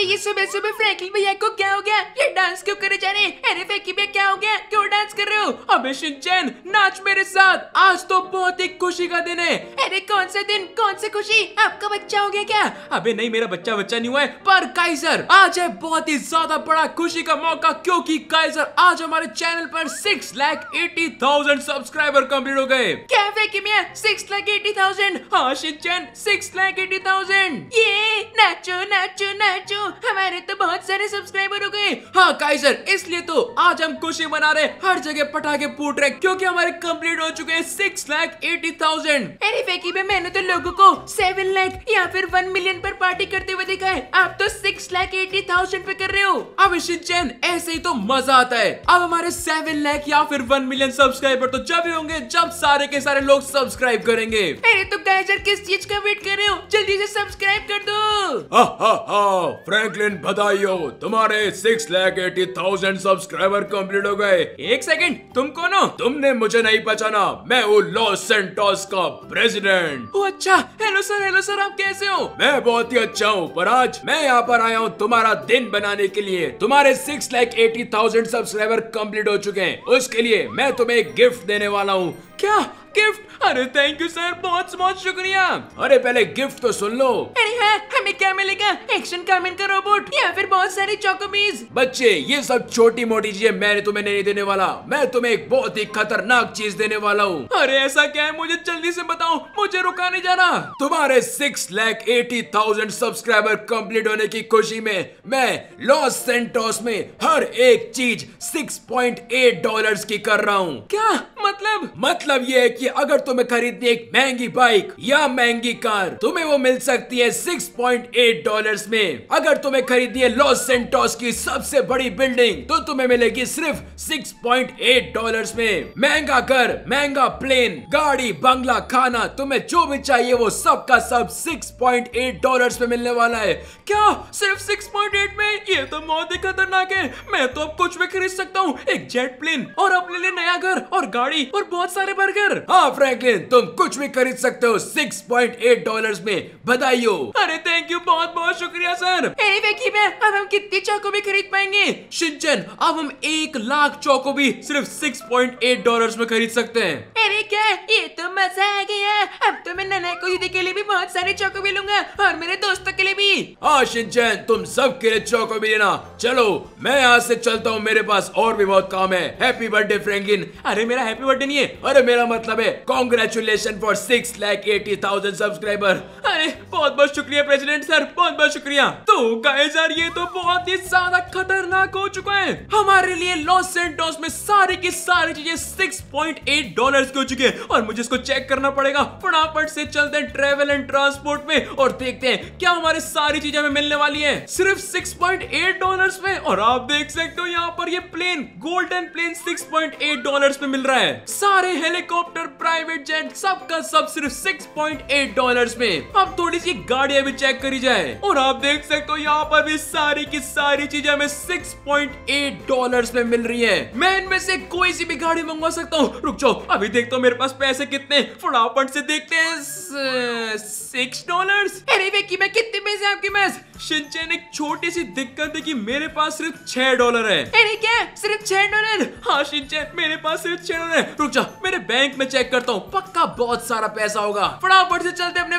अरे ये सुबह सुबह फ्रैंकलिन भैया को क्या हो गया ये डांस क्यों करे जा रहे अरे फ्रैंकी भैया क्या हो गया क्यों डांस कर रहे हो अबे शिनचैन नाच मेरे साथ आज तो बहुत ही खुशी का दिन है अरे कौन सा दिन कौन सी खुशी आपका बच्चा हो गया क्या अबे नहीं मेरा बच्चा बच्चा नहीं हुआ है पर काइजर आज है बहुत ही ज्यादा बड़ा खुशी का मौका क्योंकि काइजर आज हमारे चैनल पर six lakh eighty thousand subscriber complete हो गए क्या फ्रैंकी भैया सिक्स लाख एटी थाउजेंड हाँ Shinchan six lakh eighty thousand ये नाचो नाचो नाचो हमारे तो बहुत सारे सब्सक्राइबर हो गए हाँ काइजर इसलिए तो आज हम खुशी मना रहे हर जगह पटाखे फूट रहे क्योंकि हमारे कंप्लीट हो चुके हैं सिक्स लाख एटी थाउजेंड अरे फेंकी में मैंने तो लोगों को सेवन लाख या फिर वन मिलियन पर पार्टी करते हुए दिखा है आप तो सिक्स लाख एटी थाउजेंड पे कर रहे हो अब चैन ऐसे ही तो मजा आता है अब हमारे सेवन लाख या फिर वन मिलियन सब्सक्राइबर तो जब ही होंगे जब सारे के सारे लोग सब्सक्राइब करेंगे अरे तो गाइजर किस चीज का वेट कर रहे हो जल्दी ऐसी सब्सक्राइब कर दो फ्रैंकलिन बधाई हो तुम्हारे six lakh eighty thousand subscriber complete हो गए एक सेकंड तुम कौन हो तुमने मुझे नहीं पहचाना मैं हूँ लॉस सेंटोस का प्रेसिडेंट ओ अच्छा हेलो सर हेलो सर आप कैसे हो मैं बहुत ही अच्छा हूँ पर आज मैं यहाँ पर आया हूँ तुम्हारा दिन बनाने के लिए तुम्हारे six lakh eighty thousand subscriber complete हो चुके हैं उसके लिए मैं तुम्हें एक गिफ्ट देने वाला हूँ क्या गिफ्ट अरे थैंक यू सर बहुत बहुत शुक्रिया अरे पहले गिफ्ट तो सुन लो अरे हाँ हमें क्या मिलेगा एक्शन कामेन का रोबोट या फिर बहुत सारी चौकोमीज बच्चे ये सब छोटी मोटी चीजें मैंने तुम्हें नहीं देने वाला मैं तुम्हें एक बहुत ही खतरनाक चीज देने वाला हूँ अरे ऐसा क्या है मुझे जल्दी ऐसी बताओ मुझे रुका नहीं जाना तुम्हारे six lakh eighty thousand subscriber complete होने की खुशी में मैं लॉस सेंटोस में हर एक चीज सिक्स पॉइंट एट डॉलर की कर रहा हूँ क्या मतलब मतलब ये है कि अगर तुम्हें खरीदनी एक महंगी बाइक या महंगी कार तुम्हें वो मिल सकती है 6.8 डॉलर्स में अगर तुम्हें खरीदनी है लॉस सेंटोस की सबसे बड़ी बिल्डिंग तो तुम्हें मिलेगी सिर्फ 6.8 डॉलर्स में महंगा घर महंगा प्लेन गाड़ी बंगला खाना तुम्हें जो भी चाहिए वो सब का सब 6.8 डॉलर्स में मिलने वाला है क्या सिर्फ 6.8 में ये तो बहुत ही खतरनाक है मैं तो अब कुछ भी खरीद सकता हूँ एक जेट प्लेन और अपने लिए नया घर और गाड़ी और बहुत सारे बर्गर हाँ फ्रैंकलिन तुम कुछ भी खरीद सकते हो 6.8 डॉलर्स में बधाइयो अरे थैंक यू बहुत बहुत शुक्रिया सर एनीवे में अब हम कितनी चौको भी खरीद पाएंगे शिंचन अब हम एक लाख चौको भी सिर्फ 6.8 डॉलर्स में खरीद सकते हैं अरे क्या ये मजा आ गया अब तो मैं नन्हे को दीदी के लिए भी बहुत सारे चौको भी लूंगा और मेरे दोस्तों के लिए भी हाँ चैन तुम सब के लिए चौको भी लेना चलो मैं यहाँ से चलता हूँ मेरे पास और भी बहुत काम है हैप्पी बर्थडे फ्रेंकिन अरे मेरा हैप्पी बर्थडे नहीं है अरे मेरा मतलब है congratulation for six lakh eighty thousand subscriber अरे बहुत बहुत शुक्रिया प्रेसिडेंट सर बहुत बहुत शुक्रिया तो गाइस यार ये तो बहुत ही ज्यादा खतरनाक हो चुका है हमारे लिए लॉस एंड में सारी की सारी चीजें सिक्स पॉइंट एट डॉलर की हो चुकी है और मुझे इसको चेक करना पड़ेगा फटाफट से चलते हैं ट्रेवल एंड ट्रांसपोर्ट में और देखते हैं क्या हमारे सारी चीजें हमें मिलने वाली है सिर्फ सिक्स पॉइंट एट डॉलर में और आप देख सकते हो यहाँ पर ये plane golden plane six point eight dollar में मिल रहा है सारे हेलीकॉप्टर प्राइवेट जेट सबका सब सिर्फ सिक्स पॉइंट एट डॉलर में अब थोड़ी सी गाड़िया भी चेक करी जाए और आप देख सकते हो यहाँ पर भी सारी की सारी चीजें हमें सिक्स पॉइंट एट डॉलर में मिल रही है मैं इनमें से कोई सी भी गाड़ी मंगवा सकता हूँ रुक जाओ अभी देखता हूँ मेरे पास पैसे कितने फटाफट से देखते हैं कितने पैसे आपके पास शिनचैन एक छोटी सी दिक्कत है कि मेरे पास सिर्फ छह डॉलर है अरे क्या सिर्फ छह डॉलर हाँ सिंचे मेरे पास सिर्फ छह डॉलर है रुक जा मेरे बैंक में चेक करता हूँ पक्का बहुत सारा पैसा होगा फटाफट से चलते अपने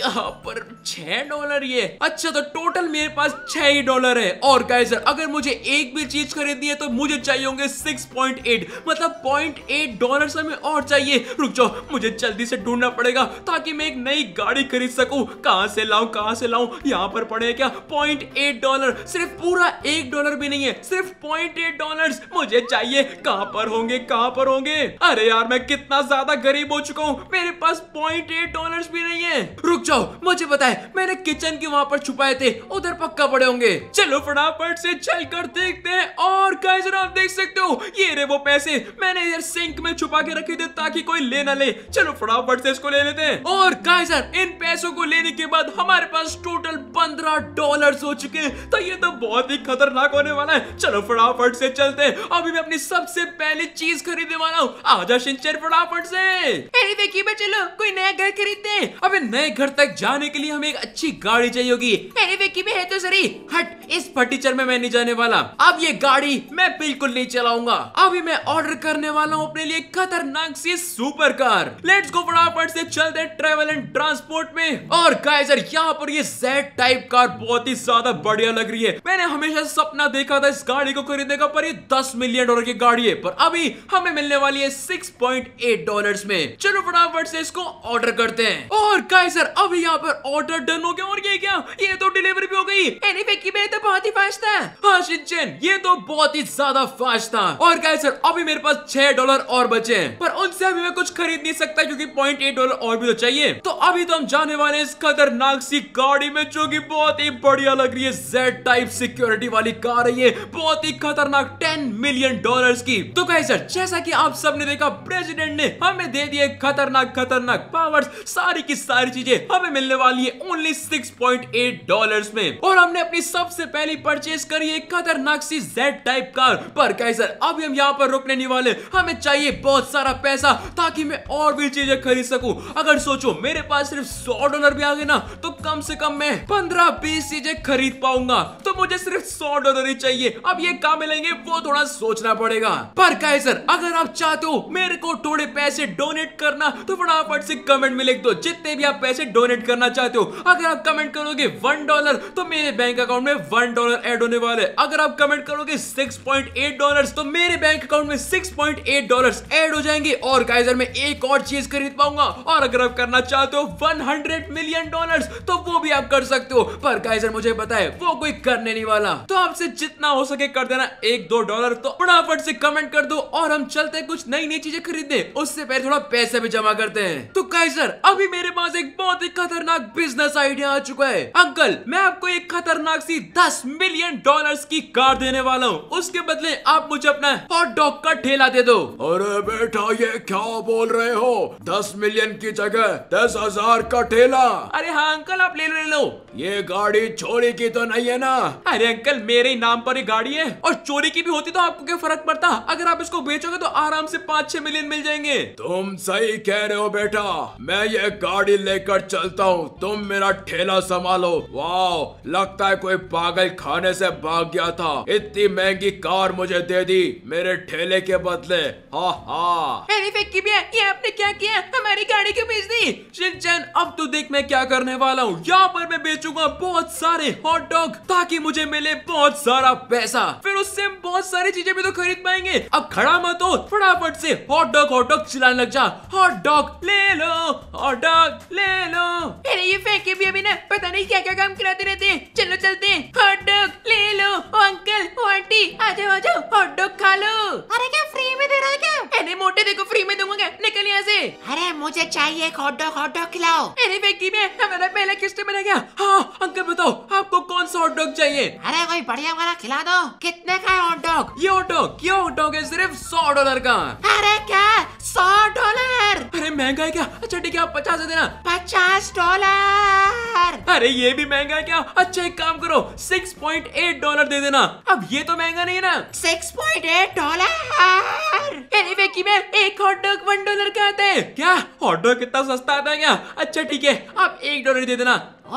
यहाँ पर छह डॉलर ये अच्छा तो टोटल मेरे पास छह ही डॉलर है और गाय सर अगर मुझे एक भी चीज खरीदनी है तो मुझे चाहिए होंगे सिक्स पॉइंट एट मतलब पॉइंट एट डॉलर हमें और चाहिए रुक जाओ मुझे जल्दी से ढूंढना पड़ेगा ताकि मैं एक नई गाड़ी खरीद सकूं कहां से लाऊं कहां से लाऊं यहाँ पर पड़े क्या पॉइंट एट डॉलर सिर्फ पूरा एक डॉलर भी नहीं है सिर्फ पॉइंट एट डॉलर मुझे चाहिए कहाँ पर होंगे कहाँ पर होंगे अरे यार मैं कितना ज्यादा गरीब हो चुका हूँ मेरे पास पॉइंट एट डॉलर भी नहीं है रुक जाओ मुझे बताए मैंने किचन के वहाँ पर छुपाए थे उधर पक्का पड़े होंगे चलो फटाफट से चल कर देखते हैं और गाइस आप देख सकते हो ये रे वो पैसे मैंने इधर सिंक में छुपा के रखे थे ताकि कोई ले ना ले चलो फटाफट से इसको ले लेते हैं और गाइस इन पैसों को लेने के बाद हमारे पास टोटल पंद्रह डॉलर हो चुके हैं तो ये तो बहुत ही खतरनाक होने वाला है चलो फटाफट से चलते हैं अभी मैं अपनी सबसे पहली चीज खरीदने वाला हूँ आजा सिंचर फटाफट से अरे देखिए चलो कोई नया घर खरीदते हैं अबे नए घर तक जाने के लिए हमें एक अच्छी गाड़ी चाहिए होगी मेरे विकी में है तो सरी हट इस फटीचर में मैं नहीं जाने वाला अब ये गाड़ी मैं बिल्कुल नहीं चलाऊंगा अभी मैं ऑर्डर करने वाला हूँ अपने लिए खतरनाक सी सुपर कार लेट्स गो फटाफट से चलते ट्रेवल एंड ट्रांसपोर्ट में और गाइजर यहाँ पर ये सेट टाइप कार बहुत ही ज्यादा बढ़िया लग रही है मैंने हमेशा सपना देखा था इस गाड़ी को खरीदने का पर ये दस मिलियन डॉलर की गाड़ी है पर अभी हमें मिलने वाली है सिक्स पॉइंट में चलो फटाफट से इसको ऑर्डर करते हैं और गाइजर अब अभी यहाँ पर ऑर्डर डन हो गया और ये क्या ये तो डिलीवरी भी हो गई एनी फिक्की में तो बहुत ही फास्ट था हाँ शिंचन ये तो बहुत ही ज्यादा फास्ट था और क्या सर अभी मेरे पास छह डॉलर और बचे हैं पर उनसे अभी मैं कुछ खरीद नहीं सकता क्योंकि पॉइंट एट डॉलर और भी तो चाहिए तो अभी तो हम जाने वाले इस खतरनाक सी गाड़ी में जो की बहुत ही बढ़िया लग रही है जेड टाइप सिक्योरिटी वाली कार है ये बहुत ही खतरनाक टेन मिलियन डॉलर की तो कहे सर जैसा की आप सबने देखा प्रेसिडेंट ने हमें दे दिए खतरनाक खतरनाक पावर सारी की सारी चीजें हमें मिलने वाली है ओनली 6.8 डॉलर्स में और हमने अपनी सबसे पहली परचेज करी है खतरनाक सी जेड टाइप कार पर सर अभी हम यहाँ पर रुकने नहीं वाले हमें चाहिए बहुत सारा पैसा ताकि मैं और भी चीजें खरीद सकूँ अगर सोचो मेरे पास सिर्फ सौ डॉलर भी आ गए ना तो कम से कम मैं पंद्रह बीस चीजें खरीद पाऊंगा तो मुझे सिर्फ सौ डॉलर ही चाहिए अब ये काम मिलेंगे वो थोड़ा सोचना पड़ेगा पर सर अगर आप चाहते हो मेरे को थोड़े पैसे डोनेट करना तो फटाफट से कमेंट में लिख दो जितने भी आप पैसे डोनेट करना चाहते हो अगर आप कमेंट करोगे वन डॉलर तो मेरे बैंक अकाउंट में वन डॉलर एड होने वाले अगर आप कमेंट करोगे सिक्स पॉइंट एट डॉलर तो मेरे बैंक अकाउंट में six point eight dollar add हो जाएंगे और गाइजर में एक और चीज खरीद पाऊंगा और अगर आप करना चाहते हो वन हंड्रेड मिलियन डॉलर तो वो भी आप कर सकते हो पर गाइजर मुझे बताए वो कोई करने नहीं वाला तो आपसे जितना हो सके कर देना एक दो डॉलर तो फटाफट से कमेंट कर दो और हम चलते हैं कुछ नई नई चीजें खरीदने उससे पहले थोड़ा पैसे भी जमा करते हैं तो गाइजर अभी मेरे पास एक बहुत ही एक खतरनाक बिजनेस आइडिया आ चुका है अंकल मैं आपको एक खतरनाक सी दस मिलियन डॉलर की कार देने वाला हूँ उसके बदले आप मुझे अपना हॉट डॉग का ठेला दे दो अरे बेटा ये क्या बोल रहे हो दस मिलियन की जगह दस हजार का ठेला अरे हाँ अंकल आप ले लो ले लो ये गाड़ी चोरी की तो नहीं है ना अरे अंकल मेरे नाम पर ही गाड़ी है और चोरी की भी होती तो आपको क्या फर्क पड़ता अगर आप इसको बेचोगे तो आराम से पाँच छह मिलियन मिल जाएंगे तुम सही कह रहे हो बेटा मैं ये गाड़ी लेकर चल चलता हूँ तुम मेरा ठेला संभालो वाह लगता है कोई पागल खाने से भाग गया था इतनी महंगी कार मुझे दे दी मेरे ठेले के बदले हाँ हाँ ये आपने क्या किया हमारी गाड़ी क्यों बेच दी शिनचैन अब तो देख मैं क्या करने वाला हूँ यहाँ पर मैं बेचूंगा बहुत सारे हॉट डॉग ताकि मुझे मिले बहुत सारा पैसा फिर उससे बहुत सारी चीजें भी तो खरीद पाएंगे अब खड़ा मत हो फटाफट से हॉट डॉग हॉट डॉग चिलान लग जा हॉट डॉग ले लो हॉट डॉग ले लो अरे ये फेंके भी अभी ना पता नहीं क्या क्या काम कराते रहते हैं चलो चलते हैं हॉट डॉग ले लो अंकल आंटी आ जाओ आ जाओ हॉट डॉग खा लो अरे क्या फ्री में दे रहा है क्या अरे मोटे देखो फ्री में दूंगा निकल यहाँ से अरे मुझे चाहिए एक हॉट डॉग हॉट डॉग खिलाओ अरे फेंकी में हमारा पहला कस्टमर बना गया हाँ अंकल बताओ आपको कौन सा हॉट डॉग चाहिए अरे कोई बढ़िया वाला खिला दो कितने का है हॉट डॉग ये हॉट डॉग ये हॉट डॉग है सिर्फ सौ डॉलर का अरे क्या सौ डॉलर अरे महंगा है क्या अच्छा ठीक है आप पचास देना पचास डॉलर अरे ये भी महंगा है क्या अच्छा एक काम करो सिक्स पॉइंट एट डॉलर दे देना अब ये तो महंगा नहीं है ना six point eight dollar dollar में एक हॉट डॉग वन डॉलर का आता है क्या हॉट डॉग कितना सस्ता आता है क्या अच्छा ठीक है आप एक डॉलर दे देना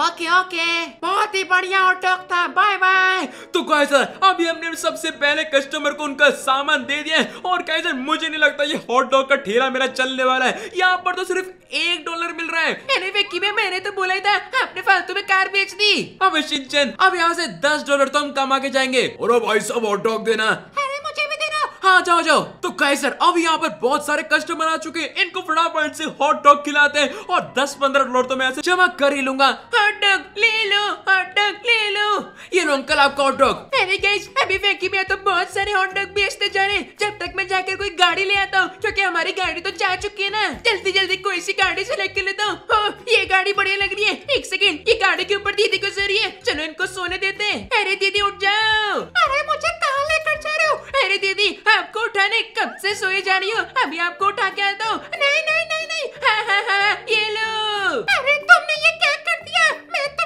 ओके ओके बहुत ही बढ़िया हॉट डॉग था बाय बाय तो कैसर अभी हमने सबसे पहले कस्टमर को उनका सामान दे दिया है और कैसर मुझे नहीं लगता ये हॉट डॉग का ठेला मेरा चलने वाला है यहाँ पर तो सिर्फ एक डॉलर मिल रहा है अरे की में मैंने तो बोला ही था अपने फालतू में कार बेच दी अब शिंचन अब यहाँ से दस डॉलर तो हम कमा के जाएंगे और भाई सब हॉट डॉग देना हाँ जाओ जाओ तो कहे सर अब यहाँ पर बहुत सारे कस्टमर आ चुके हैं इनको फटाफट से हॉट डॉग खिलाते हैं और दस पंद्रह डॉलर तो मैं ऐसे जमा कर ही लूंगा हॉट डॉग ले लो हॉट डॉग ले लो ये लो अंकल आपका हॉट डॉग अरे गैस अभी फैक्ट्री में तो बहुत सारे हॉट डॉग बेचते जा रहे जब तक मैं जाकर कोई गाड़ी ले आता हूँ क्योंकि हमारी गाड़ी तो जा चुकी है ना जल्दी जल्दी कोई सी गाड़ी सेलेक्ट कर लेता हूँ ये गाड़ी बढ़िया लग रही है एक सेकेंड ये गाड़ी के ऊपर दीदी गुजर रही है चलो इनको सोने देते हैं अरे दीदी उठ जाओ अरे मुझे कहाँ लेकर जा रहे हो अरे दीदी आपको उठाने कब से सोए जा रही हो अभी आपको उठा के आता हूँ नहीं नहीं नहीं नहीं हाँ हाँ हाँ ये लो अरे तुमने ये क्या कर दिया मैं तो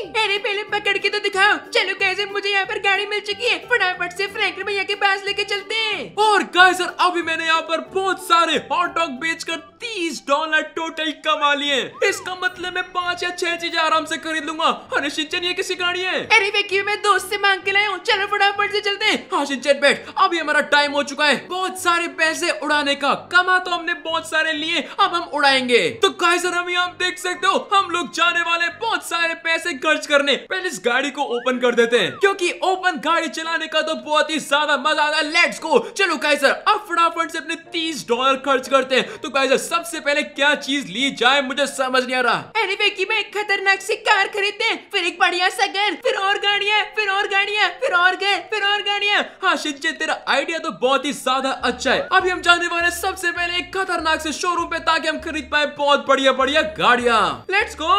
अरे पहले पकड़ के तो दिखाओ चलो कैसे मुझे यहाँ पर गाड़ी मिल चुकी है फटाफट से फ्रैंक भैया के पास लेके चलते हैं और गाइजर अभी मैंने यहाँ पर बहुत सारे हॉट डॉग बेच कर तीस डॉलर टोटल कमा लिए इसका मतलब मैं पाँच या छह चीजें आराम से खरीद लूंगा अरे सिंचन ये किसी गाड़ी है अरे वेक्यू मैं दोस्त से मांग के लाया हूँ चलो फटाफट से चलते हैं हाँ सिंचन बैठ अभी हमारा टाइम हो चुका है बहुत सारे पैसे उड़ाने का कमा तो हमने बहुत सारे लिए अब हम उड़ाएंगे तो गाइजर हम यहाँ देख सकते हो हम लोग जाने वाले बहुत सारे पैसे सर्च करने पहले इस गाड़ी को ओपन कर देते हैं क्योंकि ओपन गाड़ी चलाने का तो बहुत ही ज्यादा मजा आता है लेट्स गो चलो गाइजर अब फटाफट से अपने तीस डॉलर खर्च करते हैं तो गाइजर सबसे पहले क्या चीज ली जाए मुझे समझ नहीं आ रहा एनीवे की मैं खतरनाक सी कार खरीदते हैं फिर एक बढ़िया सा घर फिर और गाड़िया फिर और गाड़िया फिर और घर फिर और गाड़िया हाँ शिंचे तेरा आइडिया तो बहुत ही ज्यादा अच्छा है अभी हम जाने वाले सबसे पहले एक खतरनाक से शोरूम पे ताकि हम खरीद पाए बहुत बढ़िया बढ़िया गाड़िया let's go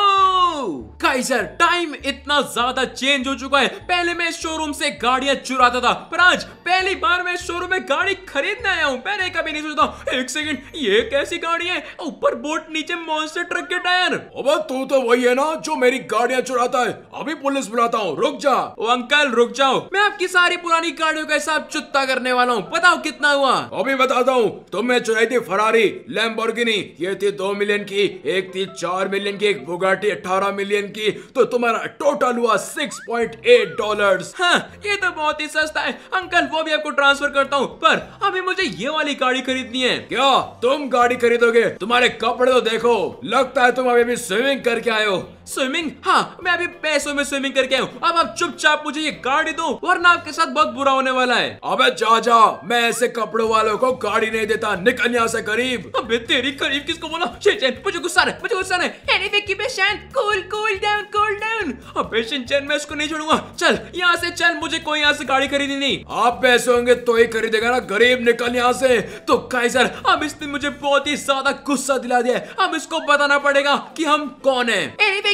guys time time इतना ज्यादा चेंज हो चुका है पहले मैं शोरूम से गाड़ियां चुराता था पर आज पहली बार मैं शोरूम में गाड़ी खरीदने आया हूँ पहले कभी नहीं सोचता एक सेकंड ये कैसी गाड़ी है ऊपर बोट नीचे मॉन्स्टर ट्रक के टायर अब तू तो वही है ना जो मेरी गाड़ियाँ चुराता है अभी पुलिस बुलाता हूँ रुक जा ओ अंकल रुक जाओ मैं आपकी सारी पुरानी गाड़ियों का हिसाब चुत्ता करने वाला हूँ बताओ कितना हुआ अभी बताता हूँ तुमने चुराई थी फरारी लैम्बोर्गिनी ये थी दो मिलियन की एक थी चार मिलियन की एक बुगाटी अठारह मिलियन की तो तुम्हें हमारा टोटल हुआ 6.8 डॉलर्स हाँ, ये तो बहुत ही सस्ता है अंकल वो भी आपको ट्रांसफर करता हूँ पर अभी मुझे ये वाली गाड़ी खरीदनी है क्या तुम गाड़ी खरीदोगे तुम्हारे कपड़े तो देखो लगता है तुम अभी भी स्विमिंग करके आए हो स्विमिंग हाँ मैं अभी पैसों में स्विमिंग करके आऊँ अब आप चुपचाप मुझे ये गाड़ी दो वरना आपके साथ बहुत बुरा होने वाला है अबे जा जा मैं ऐसे कपड़ों वालों को गाड़ी नहीं देता निकल यहाँ से गरीब अबे तेरी गरीब किसको बोला शिनचैन मुझे गुस्सा है मुझे गुस्सा है एनी विक्की पे शान cool cool down cool down अबे शिनचैन मैं इसको नहीं छोड़ूंगा चल यहाँ से चल मुझे कोई यहाँ से गाड़ी खरीदी नहीं आप पैसे होंगे तो ही खरीदेगा ना गरीब निकल यहाँ से तो कैसर अब इसने मुझे बहुत ही ज्यादा गुस्सा दिला दिया है अब इसको बताना पड़ेगा कि हम कौन है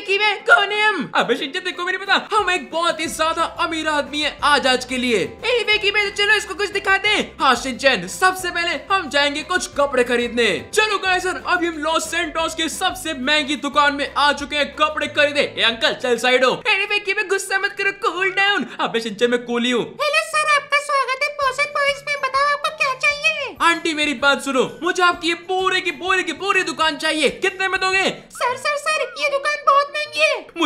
की मैं कौन हम अबे शिंचन देखो मेरे पता हम एक बहुत ही ज्यादा अमीर आदमी है आज आज के लिए एनीवे की मैं चलो इसको कुछ दिखाते हैं हाँ शिंचन सबसे पहले हम जाएंगे कुछ कपड़े खरीदने चलो गाइस सर अभी हम लॉस सेंटोस के सबसे महंगी दुकान में आ चुके हैं कपड़े खरीदे ए अंकल चल साइड हो एनीवे की मैं गुस्सा मत करो कूल डाउन अबे शिंचन मैं कूल ही हूँ आंटी मेरी बात सुनो मुझे आपकी ये पूरे की पूरे की पूरी दुकान चाहिए कितने में दोगे सर सर सर ये दुकान बहुत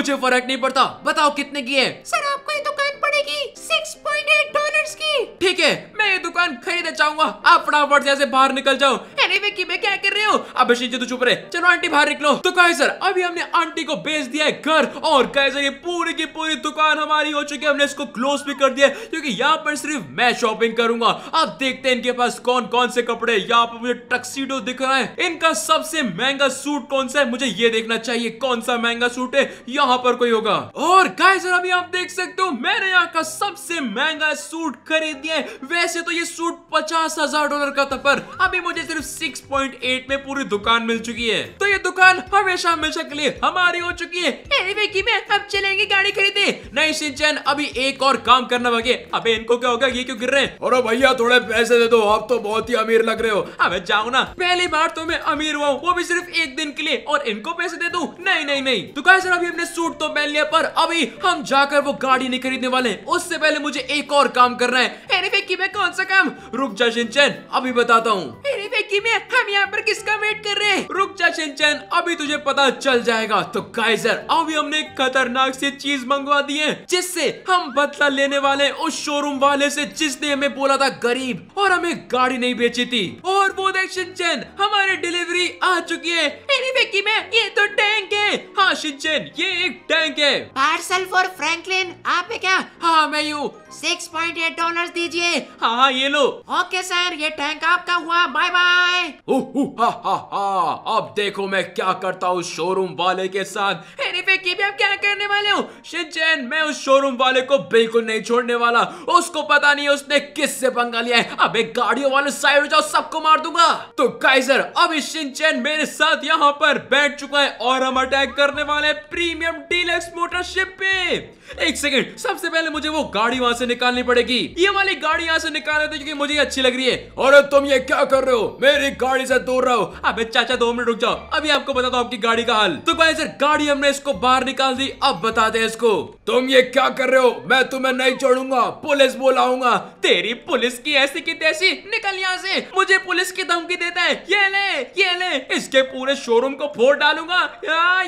मुझे फर्क नहीं पड़ता बताओ कितने की है सर आपको ये दुकान पड़ेगी सिक्स पॉइंट एट डॉलर की ठीक है मैं ये दुकान खरीदना चाहूंगा आप फटाफट यहाँ से बाहर निकल जाओ अरे विक्की मैं क्या कर रहे हो अब शिंजे तो चुप रहे चलो आंटी बाहर निकलो तो गाइस सर अभी हमने आंटी को बेच दिया है घर और गाइस ये पूरी की पूरी दुकान हमारी हो चुकी है हमने इसको क्लोज भी कर दिया क्योंकि यहाँ पर सिर्फ मैं शॉपिंग करूंगा अब देखते हैं इनके पास कौन कौन से कपड़े यहाँ पर मुझे टक्सीडो दिख रहा है इनका सबसे महंगा सूट कौन सा है मुझे ये देखना चाहिए कौन सा महंगा सूट है यहाँ पर कोई होगा और गाइस अभी आप देख सकते हो मैंने यहाँ का सबसे महंगा सूट खरीद दिया है वैसे वैसे तो ये सूट पचास हजार डॉलर का था पर अभी मुझे सिर्फ 6.8 में पूरी दुकान मिल चुकी है तो ये दुकान हमेशा हमेशा के लिए हमारी हो चुकी है विकी में अब चलेंगे गाड़ी खरीदे नहीं सिंचन अभी एक और काम करना बाकी अबे इनको क्या होगा ये क्यों गिर रहे और भैया थोड़े पैसे दे दो आप तो बहुत ही अमीर लग रहे हो अब जाओ ना पहली बार तो मैं अमीर हुआ वो भी सिर्फ एक दिन के लिए और इनको पैसे दे दू नहीं नहीं नहीं तो कहा सर अभी हमने सूट तो पहन लिया पर अभी हम जाकर वो गाड़ी नहीं खरीदने वाले उससे पहले मुझे एक और काम करना है कौन सा काम रुक जा शिनचैन अभी बताता हूँ में हम यहाँ पर किसका वेट कर रहे हैं रुक जा शिनचैन अभी तुझे पता चल जाएगा तो गाइजर अभी हमने खतरनाक से चीज मंगवा दी है जिससे हम बदला लेने वाले उस शोरूम वाले से जिसने हमें बोला था गरीब और हमें गाड़ी नहीं बेची थी और वो देख शिनचैन हमारी डिलीवरी आ चुकी है अरे में ये तो टैंक है हाँ शिनचैन ये एक टैंक है पार्सल फॉर फ्रैंकलिन आप है क्या हाँ मैं you six point eight dollar दीजिए हाँ हाँ हाँ ये लो ओके सर ये टैंक आपका हुआ बाय बाय हा अब देखो मैं क्या करता हूँ शोरूम वाले के साथ की भी क्या करने वाले हो शिजैन मैं उस शोरूम वाले को बिल्कुल नहीं छोड़ने वाला उसको पता नहीं उसने किस से पंगा लिया है अब एक गाड़ियों वाले साइड हो जाओ सबको मार दूंगा तो गाइजर अब इस मेरे साथ यहाँ पर बैठ चुका है और हम अटैक करने वाले प्रीमियम डीलक्स मोटरशिप पे एक सेकंड सबसे पहले मुझे वो गाड़ी वहां से निकालनी पड़ेगी ये वाली गाड़ी यहाँ से दिखा रहे थे क्योंकि मुझे अच्छी लग रही है और तुम ये क्या कर रहे हो मेरी गाड़ी से दूर रहो अबे चाचा दो मिनट रुक जाओ अभी आपको बताता हूँ आपकी गाड़ी का हाल तो भाई सर गाड़ी हमने इसको बाहर निकाल दी अब बता दे इसको तुम ये क्या कर रहे हो मैं तुम्हें नहीं छोड़ूंगा पुलिस बोलाऊंगा तेरी पुलिस की ऐसी की तैसी निकल यहाँ से मुझे पुलिस की धमकी देता है ये ले ये ले इसके पूरे शोरूम को फोड़ डालूंगा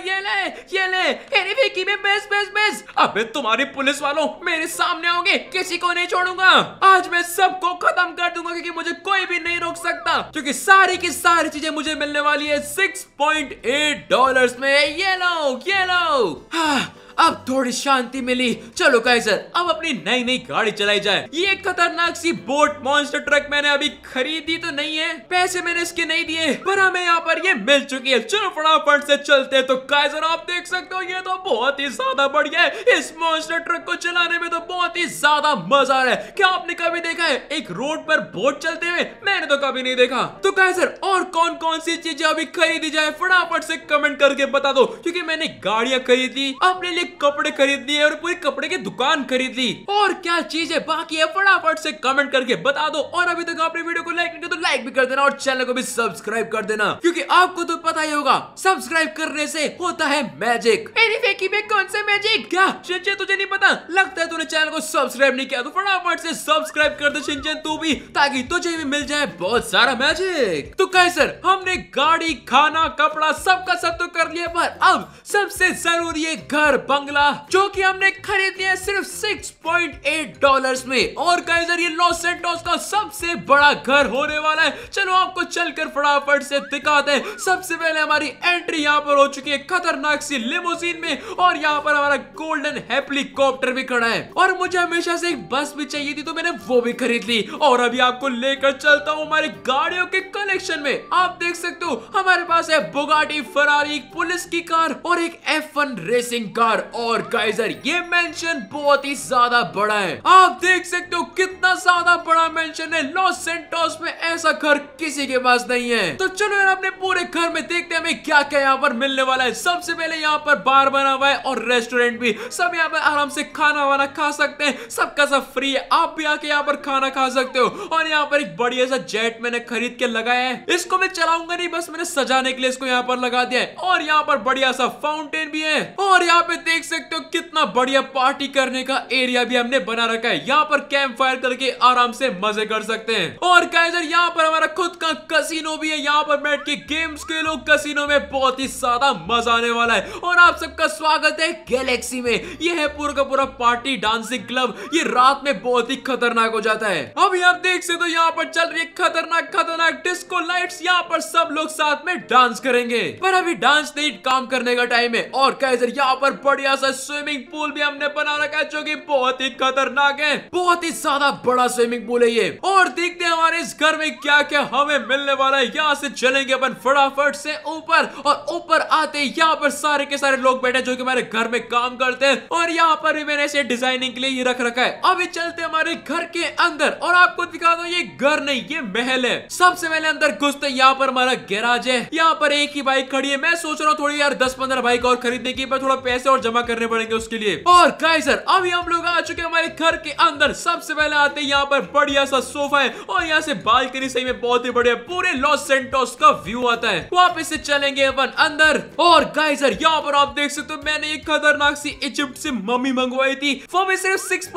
ये ले ये ले अरे विकी में बेस बेस बेस अबे तुम्हारी पुलिस वालों मेरे सामने आओगे किसी को नहीं छोड़ूंगा आज मैं सबको खत्म कर दूंगा क्योंकि मुझे कोई भी नहीं रोक सकता क्योंकि सारी की सारी चीजें मुझे मिलने वाली है सिक्स पॉइंट एट डॉलर में ये लो ये लो हाँ, अब थोड़ी शांति मिली चलो सर अब अपनी नई नई गाड़ी चलाई जाए ये खतरनाक सी बोट मॉन्स्टर ट्रक मैंने अभी खरीदी तो नहीं है पैसे मैंने इसके नहीं दिए पर हमें यहाँ पर ये मिल चुकी है चलो फटाफट से चलते तो काइजर आप देख सकते हो ये तो बहुत ही ज्यादा बढ़िया है इस मॉन्स्टर ट्रक को चलाने में तो बहुत ही ज्यादा मजा आ रहा है क्या आपने कभी देखा है एक रोड पर बोट चलते हुए मैंने तो कभी नहीं देखा तो सर और कौन कौन सी चीजें अभी खरीदी जाए फटाफट से कमेंट करके बता दो क्यूँकी मैंने गाड़िया खरीदी अपने लिए इतने कपड़े खरीद लिए और पूरी कपड़े की दुकान खरीद ली और क्या चीज है बाकी है फटाफट से कमेंट करके बता दो और अभी तक आपने वीडियो को लाइक नहीं किया तो लाइक भी कर देना और चैनल को भी सब्सक्राइब कर देना क्योंकि आपको तो पता ही होगा सब्सक्राइब करने से होता है मैजिक मेरी फेकी में कौन सा मैजिक क्या चिंचन तुझे नहीं पता लगता है तूने चैनल को सब्सक्राइब नहीं किया तो फटाफट से सब्सक्राइब कर दे चिंचन तू भी ताकि तुझे भी मिल जाए बहुत सारा मैजिक तो कहे सर हमने गाड़ी खाना कपड़ा सबका सब तो कर लिया पर अब सबसे जरूरी है घर बंगला जो कि हमने खरीद लिया सिर्फ 6.8 डॉलर्स में और कैजर ये लॉस सेंटोस का सबसे बड़ा घर होने वाला है चलो आपको चलकर फटाफट से दिखाते हैं सबसे पहले हमारी एंट्री यहाँ पर हो चुकी है खतरनाक सी लिमोसिन में और यहाँ पर हमारा गोल्डन हेलीकॉप्टर भी खड़ा है और मुझे हमेशा से एक बस भी चाहिए थी तो मैंने वो भी खरीद ली और अभी आपको लेकर चलता हूँ हमारे गाड़ियों के कलेक्शन में आप देख सकते हो हमारे पास है बुगाटी फरारी पुलिस की कार और एक एफ रेसिंग कार और गाइजर ये मेंशन बहुत ही ज्यादा बड़ा है आप देख सकते हो कितना ज्यादा बड़ा मेंशन है लॉस सेंटोस में ऐसा घर किसी के पास नहीं है तो चलो यार अपने पूरे घर में देखते हैं हमें क्या क्या यहाँ पर मिलने वाला है सबसे पहले यहाँ पर बार बना हुआ है और रेस्टोरेंट भी सब यहाँ पर आराम से खाना वाना खा सकते हैं सबका सब फ्री है आप भी आके यहाँ पर खाना खा सकते हो और यहाँ पर एक बढ़िया सा जेट मैंने खरीद के लगाया है इसको मैं चलाऊंगा नहीं बस मैंने सजाने के लिए इसको यहाँ पर लगा दिया है और यहाँ पर बढ़िया सा फाउंटेन भी है और यहाँ पे देख सकते हो कितना बढ़िया पार्टी करने का एरिया भी हमने बना रखा है यहाँ पर कैंप फायर करके आराम से मजे कर सकते हैं और गाइजर यहाँ पर हमारा खुद का कसिनो भी है यहाँ पर बैठ के गेम्स लोग कसिनो में बहुत ही ज्यादा मजा आने वाला है और आप सबका स्वागत है गैलेक्सी में ये है पूरा का पूरा पार्टी डांसिंग क्लब ये रात में बहुत ही खतरनाक हो जाता है अभी आप देख सकते हो यहाँ पर चल रही है खतरनाक खतरनाक डिस्को लाइट यहाँ पर सब लोग साथ में डांस करेंगे पर अभी डांस नहीं काम करने का टाइम है और कैजर यहाँ पर बड़ी बढ़िया सा स्विमिंग पूल भी हमने बना रखा है जो की बहुत ही खतरनाक है बहुत ही ज्यादा बड़ा स्विमिंग पूल है ये और देखते हैं हमारे इस घर में क्या क्या हमें मिलने वाला है यहाँ से चलेंगे अपन फटाफट से ऊपर और ऊपर आते यहाँ पर सारे के सारे लोग बैठे जो कि हमारे घर में काम करते हैं और यहाँ पर भी मैंने इसे डिजाइनिंग के लिए रख रखा है अभी चलते हमारे घर के अंदर और आपको दिखा दो ये घर नहीं ये महल है सबसे पहले अंदर घुसते यहाँ पर हमारा गैराज है यहाँ पर एक ही बाइक खड़ी है मैं सोच रहा हूँ थोड़ी यार दस पंद्रह बाइक और खरीदने की पर थोड़ा पैसे और जमा करने पड़ेंगे उसके लिए और गाइजर अभी हम लोग आ चुके हमारे घर के अंदर सबसे पहले आते हैं यहाँ पर बढ़िया सा सोफा है और यहाँ से बालकनी सही में बहुत ही बढ़िया पूरे लॉस सेंटोस का व्यू आता है वापिस से चलेंगे अपन अंदर और गाइजर यहाँ पर आप देख सकते हो मैंने एक खतरनाक सी इजिप्ट से मम्मी मंगवाई थी वो भी सिर्फ सिक्स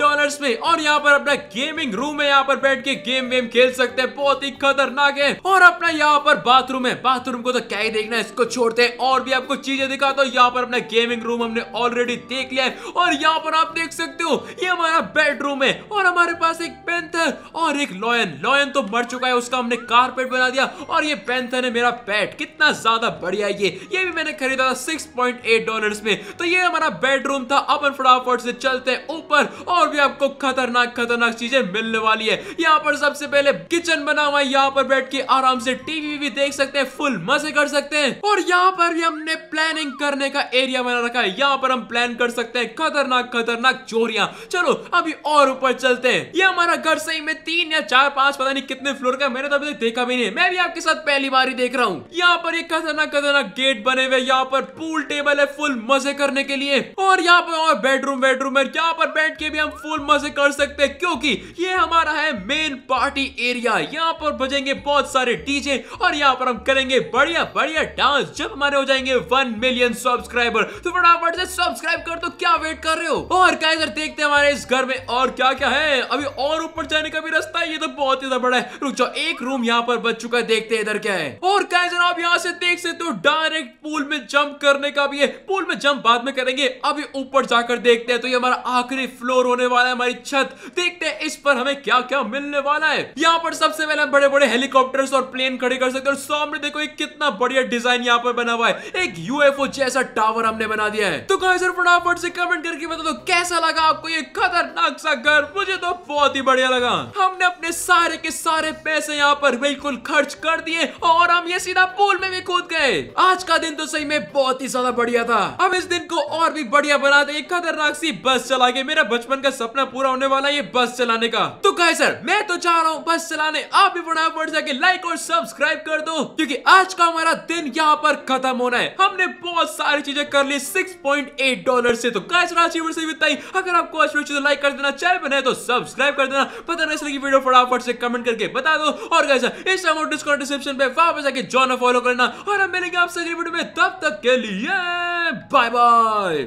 डॉलर्स में और यहाँ पर अपना गेमिंग रूम है यहाँ पर बैठ के गेम वेम खेल सकते हैं बहुत ही खतरनाक है और अपना यहाँ पर बाथरूम है बाथरूम को तो क्या ही देखना है इसको छोड़ते हैं और भी आपको चीजें दिखाता हूँ यहाँ पर अपना गेमिंग लिविंग रूम हमने ऑलरेडी देख लिया है और यहाँ पर आप देख सकते हो ये हमारा बेडरूम है और हमारे पास एक पेंथर और एक लॉयन लॉयन तो मर चुका है उसका हमने कारपेट बना दिया और ये पेंथर है मेरा पेट कितना ज्यादा बढ़िया ये ये भी मैंने खरीदा था सिक्स डॉलर्स में तो ये हमारा बेडरूम था अपन फटाफट से चलते ऊपर और भी आपको खतरनाक खतरनाक चीजें मिलने वाली है यहाँ पर सबसे पहले किचन बना हुआ है यहाँ पर बैठ के आराम से टीवी भी देख सकते हैं फुल मजे कर सकते हैं और यहाँ पर भी हमने प्लानिंग करने का एरिया बना का यहाँ पर हम प्लान कर सकते हैं खतरनाक खतरनाक चोरिया चलो अभी और ऊपर चलते हैं ये हमारा घर सही में तीन या चार पांच पता नहीं कितने फ्लोर का मैंने तो अभी तक देखा भी नहीं मैं भी आपके साथ पहली बार ही देख रहा हूँ यहाँ पर एक खतरनाक खतरनाक गेट बने हुए यहाँ पर पूल टेबल है फुल मजे करने के लिए और यहाँ पर और बेडरूम बेडरूम है यहाँ पर बैठ के भी हम फुल मजे कर सकते हैं क्योंकि ये हमारा है मेन पार्टी एरिया यहाँ पर बजेंगे बहुत सारे डीजे और यहाँ पर हम करेंगे बढ़िया बढ़िया डांस जब हमारे हो जाएंगे वन मिलियन सब्सक्राइबर तो फटाफट से सब्सक्राइब कर दो तो क्या वेट कर रहे हो और क्या इधर देखते हैं हमारे इस घर में और क्या क्या है अभी और ऊपर जाने का भी रास्ता है ये तो बहुत ही बड़ा है रुक जाओ एक रूम यहाँ पर बच चुका है देखते हैं इधर क्या है और क्या आप यहाँ से देख सकते हो डायरेक्ट पूल में जंप करने का भी है पूल में जंप बाद में करेंगे अभी ऊपर जाकर देखते हैं तो ये हमारा आखिरी फ्लोर होने वाला है हमारी छत देखते हैं इस पर हमें क्या क्या मिलने वाला है यहाँ पर सबसे पहले बड़े बड़े हेलीकॉप्टर और प्लेन खड़े कर सकते हैं सामने देखो एक कितना बढ़िया डिजाइन यहाँ पर बना हुआ है एक यूएफओ जैसा टावर हमने बना दिया है तो गाइस फटाफट से कमेंट करके बता दो कैसा लगा आपको ये खतरनाक सा घर मुझे तो बहुत ही बढ़िया लगा हमने अपने सारे के सारे पैसे यहाँ पर बिल्कुल खर्च कर दिए और हम ये सीधा पूल में भी कूद गए आज का दिन तो सही में बहुत ही ज्यादा बढ़िया था हम इस दिन को और भी बढ़िया बना दे खतरनाक सी बस चला के मेरा बचपन का सपना पूरा होने वाला ये बस चलाने का तो कहे सर मैं तो चाह रहा हूँ बस चलाने आप भी फटाफट जाके लाइक और सब्सक्राइब कर दो क्योंकि आज का हमारा दिन यहाँ पर खत्म होना है हमने बहुत सारी चीजें कर ली 6.8 डॉलर से तो गाइस राशि उम्र से बिताई अगर आपको आज वीडियो लाइक कर देना चैनल पर नए तो सब्सक्राइब कर देना पता नहीं चलेगी वीडियो फटाफट से कमेंट करके बता दो और गाइस इस अमाउंट डिस्काउंट डिस्क्रिप्शन पे वापस जाके जॉन फॉलो करना और हम मिलेंगे आपसे अगली वीडियो में तब तक के लिए बाय बाय